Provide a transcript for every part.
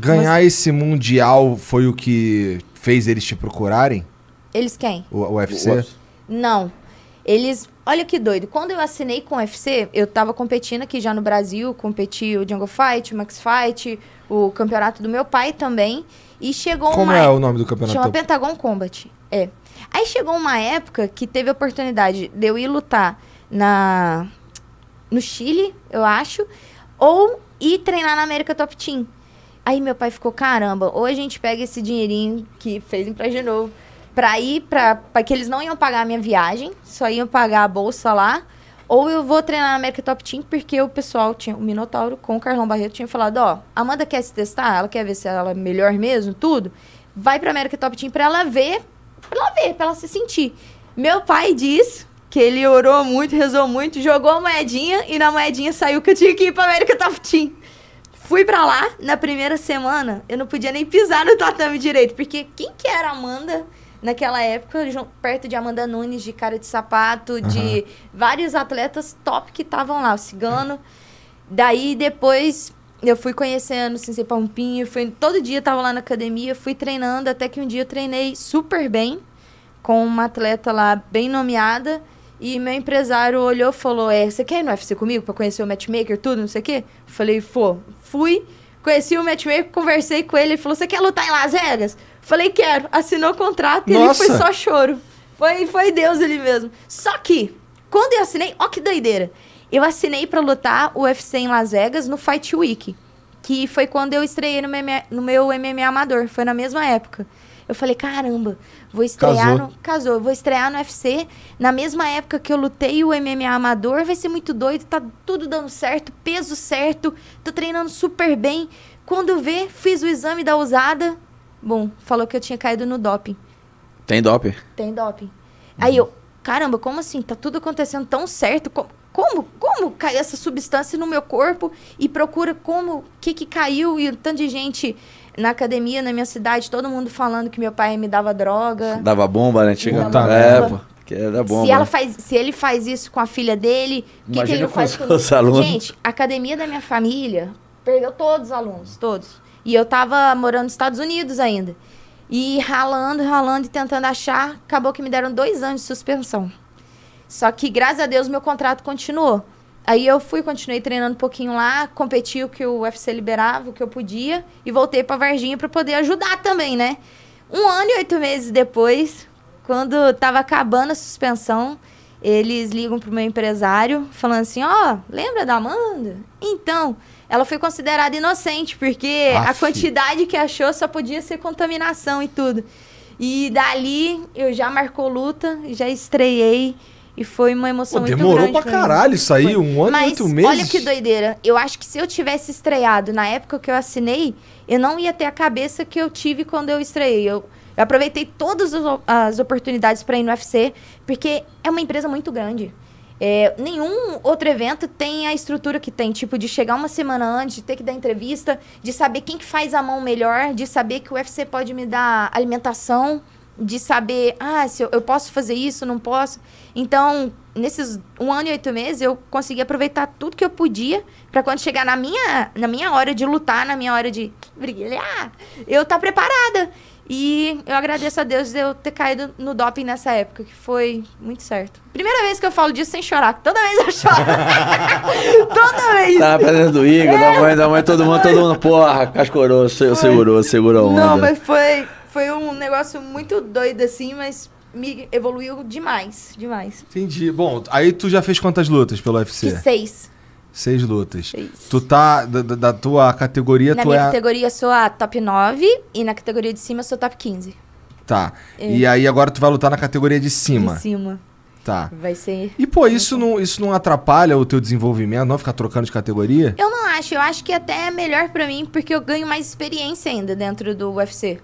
Ganhar Mas... esse mundial foi o que fez eles te procurarem? Eles quem? O, o UFC? O... Não. Eles. Olha que doido. Quando eu assinei com o UFC, eu tava competindo aqui já no Brasil, competi o Jungle Fight, o Max Fight, o campeonato do meu pai também. E chegou Como uma... é o nome do campeonato? Chama Pentagon Combat. É. Aí chegou uma época que teve a oportunidade de eu ir lutar na no Chile, eu acho, ou ir treinar na América Top Team. Aí meu pai ficou, caramba, ou a gente pega esse dinheirinho que fez empréstimos de novo pra ir pra, pra... que eles não iam pagar a minha viagem, só iam pagar a bolsa lá. Ou eu vou treinar na América Top Team, porque o pessoal tinha... O Minotauro com o Carlão Barreto tinha falado, ó, oh, Amanda quer se testar, ela quer ver se ela é melhor mesmo, tudo. Vai pra América Top Team pra ela ver, pra ela ver, pra ela se sentir. Meu pai diz que ele orou muito, rezou muito, jogou a moedinha e na moedinha saiu que eu tinha que ir pra América Top Team. Fui pra lá, na primeira semana, eu não podia nem pisar no tatame direito, porque quem que era Amanda? Naquela época, perto de Amanda Nunes, de cara de sapato, uhum. de vários atletas top que estavam lá, o cigano. Daí depois eu fui conhecendo Sensei Pampinho, fui, todo dia tava lá na academia, fui treinando, até que um dia eu treinei super bem com uma atleta lá bem nomeada. E meu empresário olhou e falou: É, você quer ir no UFC comigo pra conhecer o matchmaker, tudo, não sei o quê? Falei, fô, fui. Conheci o matchmaker, conversei com ele, ele falou: Você quer lutar em Las Vegas? Falei, quero. Assinou o contrato Nossa. e ele foi só choro. Foi, foi Deus ele mesmo. Só que, quando eu assinei, ó que doideira. Eu assinei para lutar o UFC em Las Vegas no Fight Week. Que foi quando eu estreiei no, meu no meu MMA amador. Foi na mesma época. Eu falei, caramba, vou estrear casou. no. Casou, eu vou estrear no UFC. Na mesma época que eu lutei o MMA amador, vai ser muito doido, tá tudo dando certo, peso certo, tô treinando super bem. Quando vê, fiz o exame da usada. Bom, falou que eu tinha caído no doping. Tem doping? Tem doping. Uhum. Aí eu, caramba, como assim? Tá tudo acontecendo tão certo. Como, como, como caiu essa substância no meu corpo? E procura como, o que que caiu e o tanto de gente na academia, na minha cidade, todo mundo falando que meu pai me dava droga. Dava bomba, né? Tinha tá, é, bomba. É, pô. Que era bomba. Se, ela né? faz, se ele faz isso com a filha dele, o que, que ele faz com os alunos? Gente, a academia da minha família perdeu todos os alunos, todos. E eu tava morando nos Estados Unidos ainda. E ralando, ralando e tentando achar, acabou que me deram dois anos de suspensão. Só que, graças a Deus, meu contrato continuou. Aí eu fui, continuei treinando um pouquinho lá, competi o que o UFC liberava, o que eu podia, e voltei para Varginha para poder ajudar também, né? Um ano e oito meses depois, quando tava acabando a suspensão, eles ligam pro meu empresário falando assim, ó, oh, lembra da Amanda? Então, ela foi considerada inocente, porque Aff. a quantidade que achou só podia ser contaminação e tudo. E dali eu já marcou luta, já estreiei e foi uma emoção Pô, muito demorou grande. Demorou pra caralho isso aí, um ano Mas, e oito meses. Olha que doideira. Eu acho que se eu tivesse estreado na época que eu assinei, eu não ia ter a cabeça que eu tive quando eu estreiei. Eu, eu aproveitei todas as oportunidades para ir no UFC, porque é uma empresa muito grande. É, nenhum outro evento tem a estrutura que tem, tipo, de chegar uma semana antes, de ter que dar entrevista, de saber quem que faz a mão melhor, de saber que o UFC pode me dar alimentação, de saber, ah, se eu, eu posso fazer isso, não posso. Então, nesses um ano e oito meses, eu consegui aproveitar tudo que eu podia para quando chegar na minha, na minha hora de lutar, na minha hora de brilhar, eu estar tá preparada. E eu agradeço a Deus de eu ter caído no doping nessa época, que foi muito certo. Primeira vez que eu falo disso sem chorar. Toda vez eu choro. Toda vez. Tá presença do Igor, é. da mãe, da mãe, todo mundo, todo mundo, porra, cascorou, segurou, segurou a onda. Não, mas foi foi um negócio muito doido, assim, mas me evoluiu demais, demais. Entendi. Bom, aí tu já fez quantas lutas pelo UFC? Fiz seis. Seis lutas. Seis. Tu tá, da, da tua categoria, na tu é... Na minha categoria eu sou a top 9 e na categoria de cima eu sou top 15. Tá. É. E aí agora tu vai lutar na categoria de cima. De cima. Tá. Vai ser... E pô, isso não, isso não atrapalha o teu desenvolvimento, não? Ficar trocando de categoria? Eu não acho. Eu acho que até é melhor para mim porque eu ganho mais experiência ainda dentro do UFC.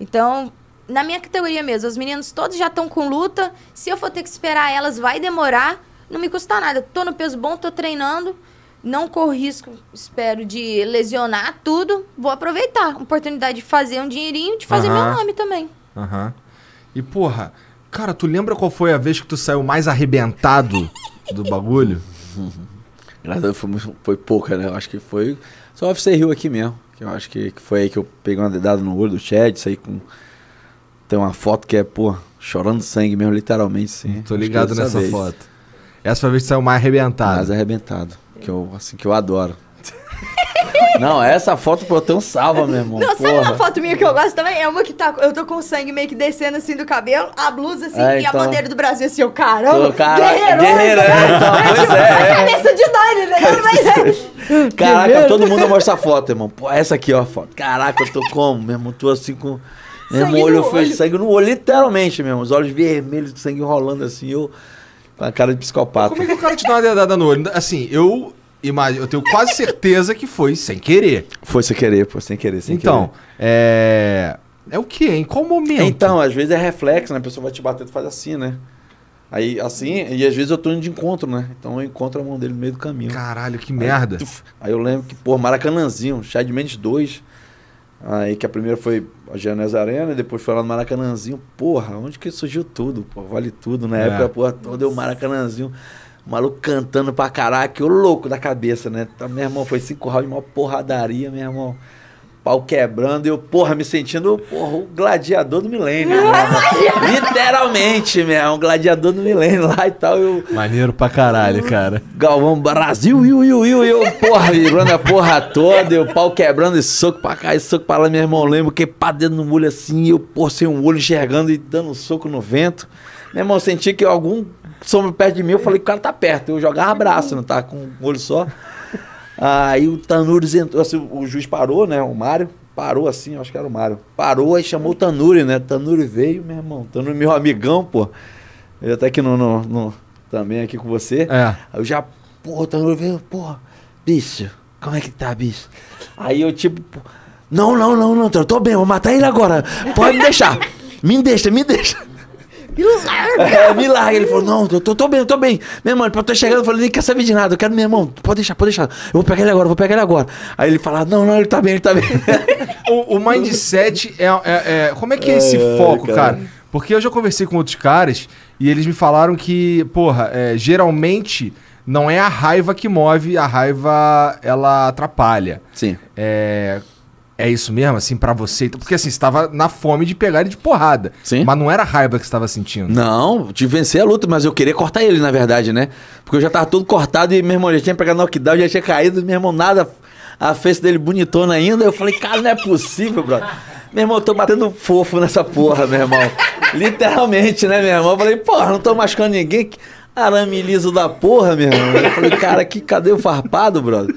Então, na minha categoria mesmo, os meninos todos já estão com luta. Se eu for ter que esperar elas, vai demorar. Não me custa nada. Tô no peso bom, tô treinando. Não corro risco, espero, de lesionar tudo. Vou aproveitar a oportunidade de fazer um dinheirinho, de fazer meu nome também. Aham. E, porra, cara, tu lembra qual foi a vez que tu saiu mais arrebentado do bagulho? Graças a Deus foi, foi pouca, né? Eu acho que foi só o UFC Rio aqui mesmo. Que eu acho que, que foi aí que eu peguei uma dedada no olho do Chad, aí com. Tem uma foto que é, pô, chorando sangue mesmo, literalmente, sim. Tô ligado nessa vez. foto. Essa foi a vez que saiu mais arrebentado. Mais arrebentado. Que eu, assim, que eu adoro. Não, essa foto, pô, eu tenho salva, meu irmão. Não, porra. sabe uma foto minha que eu gosto também? É uma que tá. Eu tô com o sangue meio que descendo assim do cabelo, a blusa assim é, e a então. bandeira do Brasil assim, o caramba. Guerreiro! Guerreiro, é, então, tipo, é, tipo, é, a cabeça de Dani, né? Mas é. Caraca, todo mundo mostra a foto, irmão. Pô, essa aqui, ó, a foto. Caraca, eu tô como? Meu irmão, tô assim com. Meu olho foi olho. sangue no olho, literalmente mesmo. Os olhos vermelhos, sangue rolando assim, eu. Com a cara de psicopata. Como é que o cara te dá uma dedada no olho? Assim, eu. Imagino, eu tenho quase certeza que foi sem querer. Foi sem querer, pô, sem querer, sem então, querer. Então, é. É o que? Em qual momento? Então, às vezes é reflexo, né? A pessoa vai te batendo e faz assim, né? Aí, assim, e às vezes eu tô indo de encontro, né? Então eu encontro a mão dele no meio do caminho. Caralho, que aí, merda. Tuf, aí eu lembro que, pô, Maracanãzinho, Chad Mendes 2. Aí que a primeira foi a Genésio Arena, depois foi lá no Maracanãzinho. Porra, onde que surgiu tudo? Pô, vale tudo. Na né? é. época, porra, toda o Maracanãzinho. O maluco cantando pra caraca, o louco da cabeça, né? Então, meu irmão, foi cinco rounds, uma porradaria, meu irmão pau quebrando e eu, porra, me sentindo porra, o gladiador do milênio. Literalmente, meu, um gladiador do milênio lá e tal. Eu, Maneiro pra caralho, hum, cara. Galvão Brasil, iu, iu, iu, eu, porra, virando a porra toda, e o pau quebrando e soco pra cá e soco pra lá, meu irmão, lembro que pá dentro no olho assim, eu, porra, sem um olho enxergando e dando um soco no vento. Meu irmão, senti que algum sombra perto de mim, eu falei que o cara tá perto. Eu jogava braço, não tá com um olho só. Aí o Tanuri entrou, assim, o juiz parou, né? O Mário parou assim, acho que era o Mário. Parou e chamou o Tanuri, né? Tanuri veio, meu irmão. Tanuri, meu amigão, pô. Ele até tá aqui no, no, no também aqui com você. É. Aí eu já, pô, o Tanuri veio, pô, bicho, como é que tá, bicho? Aí eu tipo, não, não, não, não, eu tô bem, vou matar ele agora. Pode me deixar. me deixa, me deixa. Me larga! É, me larga. Ele falou, não, eu tô, tô bem, eu tô bem. Meu irmão, eu tô chegando, eu falei, nem quer saber de nada, eu quero meu irmão, pode deixar, pode deixar. Eu vou pegar ele agora, eu vou pegar ele agora. Aí ele fala, não, não, ele tá bem, ele tá bem. o, o mindset é, é, é, Como é que é esse é, foco, cara? cara? Porque eu já conversei com outros caras e eles me falaram que, porra, é, geralmente não é a raiva que move, a raiva ela atrapalha. Sim. É, é isso mesmo, assim, para você? Porque assim, estava na fome de pegar ele de porrada. Sim. Mas não era raiva que estava sentindo. Não, de vencer a luta, mas eu queria cortar ele, na verdade, né? Porque eu já tava todo cortado e meu irmão já tinha pegado knockdown, já tinha caído, meu irmão nada, a face dele bonitona ainda. Eu falei, cara, não é possível, brother. Meu irmão, eu tô batendo fofo nessa porra, meu irmão. Literalmente, né, meu irmão? Eu falei, porra, não tô machucando ninguém. Arame liso da porra, meu irmão. Eu falei, cara, que cadê o farpado, brother?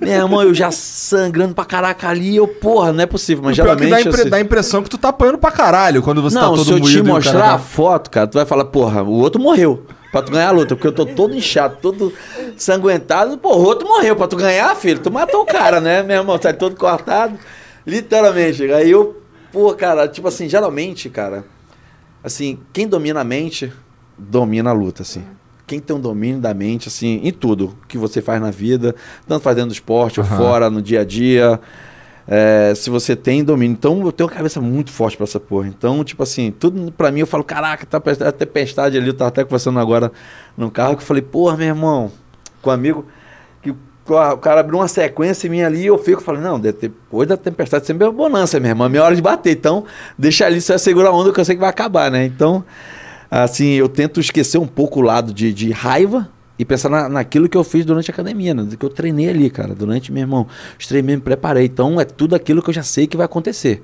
Meu irmão, eu já sangrando pra caraca ali, eu, porra, não é possível, mas é geralmente... Dá, impre... assim... dá, a impressão que tu tá apanhando pra caralho quando você tá não, tá todo mundo. Não, se eu te mostrar tá- a foto, cara, tu vai falar, porra, o outro morreu pra tu ganhar a luta, porque eu tô todo inchado, todo sanguentado, porra, o outro morreu pra tu ganhar, filho, tu matou o cara, né, meu irmão, tá todo cortado, literalmente, aí eu, porra, cara, tipo assim, geralmente, cara, assim, quem domina a mente domina a luta, assim. É. Quem tem um domínio da mente, assim, em tudo que você faz na vida, tanto fazendo esporte uhum. ou fora, no dia a dia. É, se você tem domínio. Então, eu tenho uma cabeça muito forte para essa porra. Então, tipo assim, tudo para mim eu falo, caraca, tá a tempestade ali. Eu tava até conversando agora no carro que eu falei, porra, meu irmão, com um amigo, que o cara abriu uma sequência em mim ali. Eu fico falando, não, depois da tempestade sempre é bonança, meu irmão. É minha hora de bater. Então, deixa ali, você é segura a onda que eu sei que vai acabar, né? Então assim, eu tento esquecer um pouco o lado de, de raiva e pensar na, naquilo que eu fiz durante a academia, né? do que eu treinei ali, cara, durante, meu irmão, os me preparei. Então é tudo aquilo que eu já sei que vai acontecer.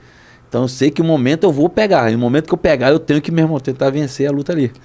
Então eu sei que o momento eu vou pegar. E o momento que eu pegar, eu tenho que, meu irmão, tentar vencer a luta ali.